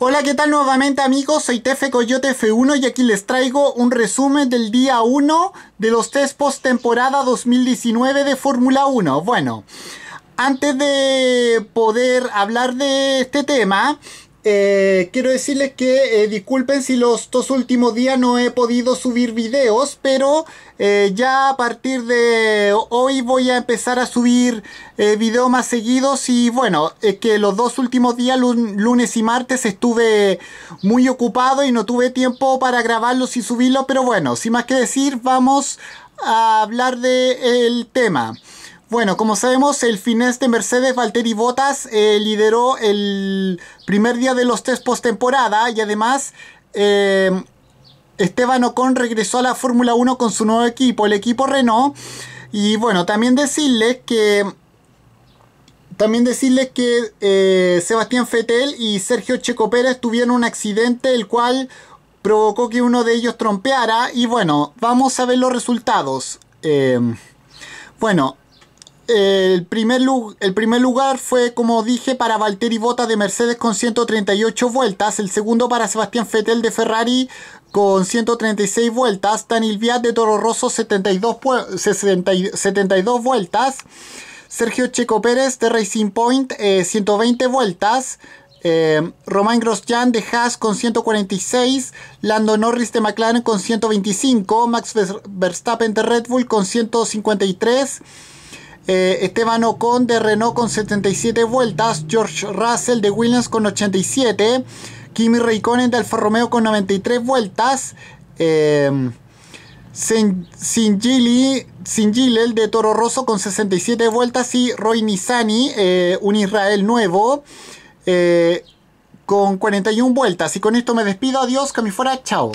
Hola, ¿qué tal nuevamente amigos? Soy Tefe Coyote F1 y aquí les traigo un resumen del día 1 de los test post-temporada 2019 de Fórmula 1. Bueno, antes de poder hablar de este tema, eh, quiero decirles que eh, disculpen si los dos últimos días no he podido subir videos, pero eh, ya a partir de hoy voy a empezar a subir videos más seguidos y bueno, es que los dos últimos días, lunes y martes, estuve muy ocupado y no tuve tiempo para grabarlos y subirlos, pero bueno, sin más que decir, vamos a hablar del tema. Bueno, como sabemos, el finés de Mercedes Valtteri Bottas eh, lideró el primer día de los test postemporada y además eh, Esteban Ocon regresó a la Fórmula 1 con su nuevo equipo, el equipo Renault. Y bueno, también decirles que también decirles que eh, Sebastián Fetel y Sergio Checo Pérez tuvieron un accidente el cual provocó que uno de ellos trompeara. Y bueno, vamos a ver los resultados. bueno, el primer, el primer, lugar fue, como dije, para Valtteri Bota de Mercedes con 138 vueltas. El segundo para Sebastián Fettel de Ferrari con 136 vueltas. Daniel Viat de Toro Rosso 72, 72 vueltas. Sergio Checo Pérez de Racing Point 120 eh, vueltas. Eh, Romain Grosjean de Haas con 146, Lando Norris de McLaren con 125, Max Verstappen de Red Bull con 153, eh, Esteban Ocon de Renault con 77 vueltas. George Russell de Williams con 87. Kimi Raikkonen de Alfa Romeo con 93 vueltas. Eh, Sin singil de Toro Rosso con 67 vueltas y Roy Nizani, eh, un Israel nuevo, con 41 vueltas. Y con esto me despido, adiós, que me fuera, chao.